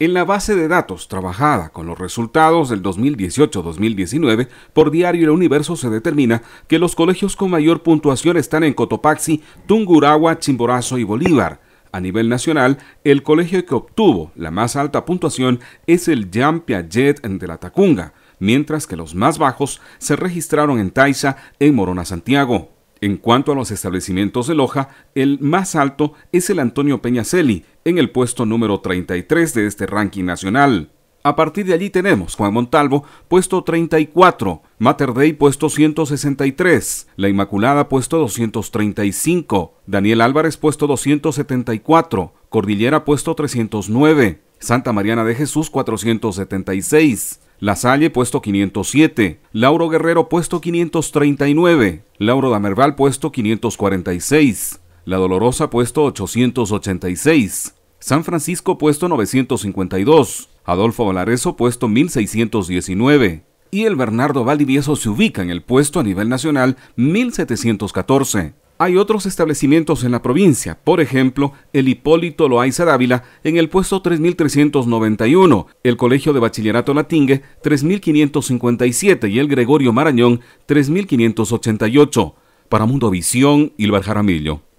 en la base de datos trabajada con los resultados del 2018-2019 por Diario El Universo se determina que los colegios con mayor puntuación están en Cotopaxi, Tungurahua, Chimborazo y Bolívar. A nivel nacional, el colegio que obtuvo la más alta puntuación es el Jan de la Tacunga, mientras que los más bajos se registraron en Taisa en Morona Santiago, en cuanto a los establecimientos de Loja, el más alto es el Antonio Peñacelli, en el puesto número 33 de este ranking nacional. A partir de allí tenemos Juan Montalvo, puesto 34, Mater Dei, puesto 163, La Inmaculada, puesto 235, Daniel Álvarez, puesto 274, Cordillera, puesto 309, Santa Mariana de Jesús, 476, la Salle puesto 507, Lauro Guerrero puesto 539, Lauro Damerval puesto 546, La Dolorosa puesto 886, San Francisco puesto 952, Adolfo Valareso puesto 1619 y el Bernardo Valdivieso se ubica en el puesto a nivel nacional 1714. Hay otros establecimientos en la provincia, por ejemplo, el Hipólito Loaiza Dávila en el puesto 3391, el Colegio de Bachillerato Latingue 3557 y el Gregorio Marañón 3588. Para Mundovisión y el Jaramillo.